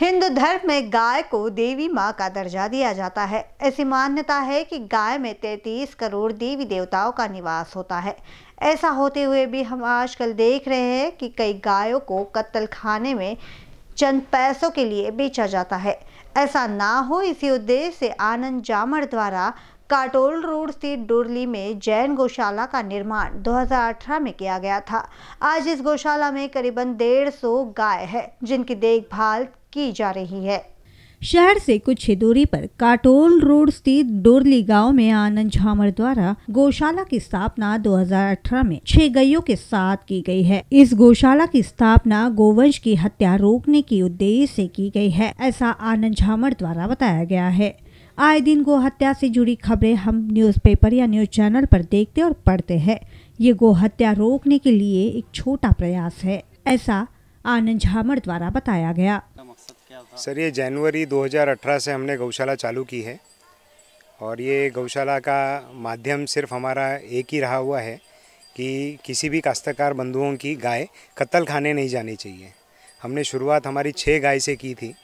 हिंदू धर्म में गाय को देवी माँ का दर्जा दिया जाता है ऐसी मान्यता है कि गाय में 33 करोड़ देवी देवताओं का निवास होता है ऐसा होते हुए भी हम आजकल देख रहे हैं कि कई गायों को कत्ल खाने में चंद पैसों के लिए बेचा जाता है ऐसा ना हो इसी उद्देश्य से आनंद जामर द्वारा काटोल रोड स्थित डोरली में जैन गौशाला का निर्माण 2018 में किया गया था आज इस गौशाला में करीबन डेढ़ सौ गाय है जिनकी देखभाल की जा रही है शहर से कुछ ही दूरी पर काटोल रोड स्थित डोरली गांव में आनंद झामर द्वारा गौशाला की स्थापना 2018 में छह गायों के साथ की गई है इस गौशाला की स्थापना गोवंश की हत्या रोकने के उद्देश्य से की गई है ऐसा आनंद झामर द्वारा बताया गया है आए दिन गोहत्या से जुड़ी खबरें हम न्यूज़पेपर या न्यूज़ चैनल पर देखते और पढ़ते हैं ये गोहत्या रोकने के लिए एक छोटा प्रयास है ऐसा आनंद झामर द्वारा बताया गया सर ये जनवरी 2018 से हमने गौशाला चालू की है और ये गौशाला का माध्यम सिर्फ हमारा एक ही रहा हुआ है कि किसी भी काश्तकार बंधुओं की गाय कत्ल खाने नहीं जानी चाहिए हमने शुरुआत हमारी छः गाय से की थी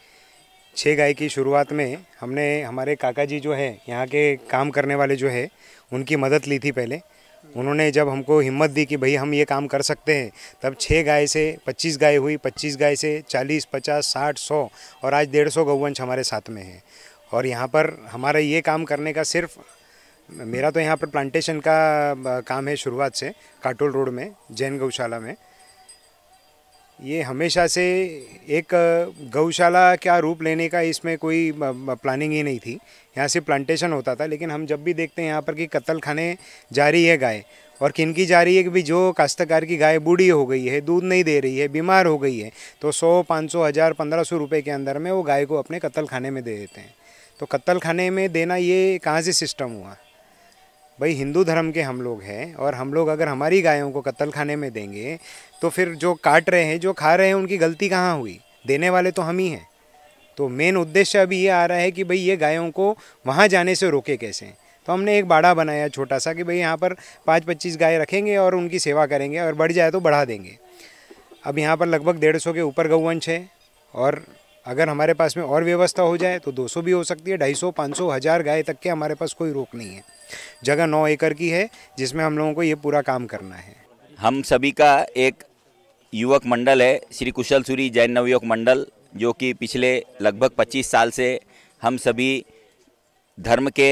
छः गाय की शुरुआत में हमने हमारे काका जी जो है यहाँ के काम करने वाले जो है उनकी मदद ली थी पहले उन्होंने जब हमको हिम्मत दी कि भाई हम ये काम कर सकते हैं तब छः गाय से पच्चीस गाय हुई पच्चीस गाय से चालीस पचास साठ सौ और आज डेढ़ सौ गौवंश हमारे साथ में है और यहाँ पर हमारा ये काम करने का सिर्फ मेरा तो यहाँ पर प्लांटेशन का काम है शुरुआत से काटोल रोड में जैन गौशाला में ये हमेशा से एक गौशाला क्या रूप लेने का इसमें कोई प्लानिंग ही नहीं थी यहाँ से प्लांटेशन होता था लेकिन हम जब भी देखते हैं यहाँ पर कि कत्ल खाने जा रही है गाय और किन की जा रही है कि भी जो काश्तकार की गाय बूढ़ी हो गई है दूध नहीं दे रही है बीमार हो गई है तो सौ पाँच सौ हज़ार पंद्रह सौ रुपये के अंदर में वो गाय को अपने कत्ल खाने में दे देते हैं तो कत्ल खाने में देना ये कहाँ से सिस्टम हुआ भाई हिंदू धर्म के हम लोग हैं और हम लोग अगर हमारी गायों को कत्ल खाने में देंगे तो फिर जो काट रहे हैं जो खा रहे हैं उनकी गलती कहाँ हुई देने वाले तो हम ही हैं तो मेन उद्देश्य अभी ये आ रहा है कि भाई ये गायों को वहाँ जाने से रोके कैसे तो हमने एक बाड़ा बनाया छोटा सा कि भाई यहाँ पर पाँच पच्चीस गाय रखेंगे और उनकी सेवा करेंगे और बढ़ जाए तो बढ़ा देंगे अब यहाँ पर लगभग डेढ़ सौ के ऊपर गौवंश है और अगर हमारे पास में और व्यवस्था हो जाए तो 200 भी हो सकती है पाँच सौ हज़ार गाय तक के हमारे पास कोई रोक नहीं है जगह नौ एकड़ की है जिसमें हम लोगों को ये पूरा काम करना है हम सभी का एक युवक मंडल है श्री कुशल सूरी जैन नवयुवक मंडल जो कि पिछले लगभग 25 साल से हम सभी धर्म के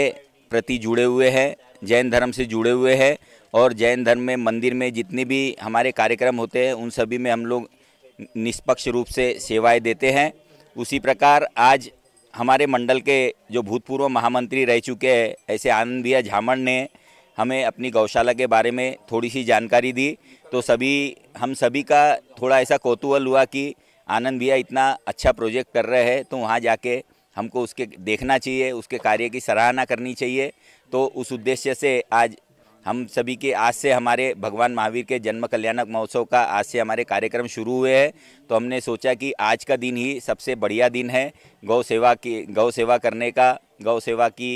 प्रति जुड़े हुए हैं जैन धर्म से जुड़े हुए हैं और जैन धर्म में मंदिर में जितने भी हमारे कार्यक्रम होते हैं उन सभी में हम लोग निष्पक्ष रूप से सेवाएं देते हैं उसी प्रकार आज हमारे मंडल के जो भूतपूर्व महामंत्री रह चुके हैं ऐसे आनंद भैया झामण ने हमें अपनी गौशाला के बारे में थोड़ी सी जानकारी दी तो सभी हम सभी का थोड़ा ऐसा कौतूहल हुआ कि आनंद भैया इतना अच्छा प्रोजेक्ट कर रहे हैं तो वहाँ जाके हमको उसके देखना चाहिए उसके कार्य की सराहना करनी चाहिए तो उस उद्देश्य से आज हम सभी के आज से हमारे भगवान महावीर के जन्म कल्याणक महोत्सव का आज से हमारे कार्यक्रम शुरू हुए हैं तो हमने सोचा कि आज का दिन ही सबसे बढ़िया दिन है गौ सेवा की गौ सेवा करने का गौ सेवा की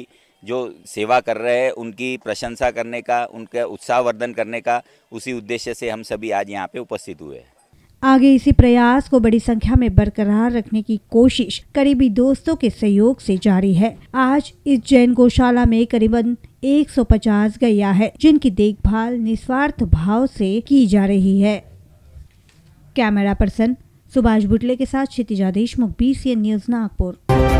जो सेवा कर रहे हैं उनकी प्रशंसा करने का उनका उत्साहवर्धन करने का उसी उद्देश्य से हम सभी आज यहाँ पर उपस्थित हुए हैं आगे इसी प्रयास को बड़ी संख्या में बरकरार रखने की कोशिश करीबी दोस्तों के सहयोग से जारी है आज इस जैन गौशाला में करीबन 150 गैया है जिनकी देखभाल निस्वार्थ भाव से की जा रही है कैमरा पर्सन सुभाष बुटले के साथ Kshitija Deshmukh B C news Nagpur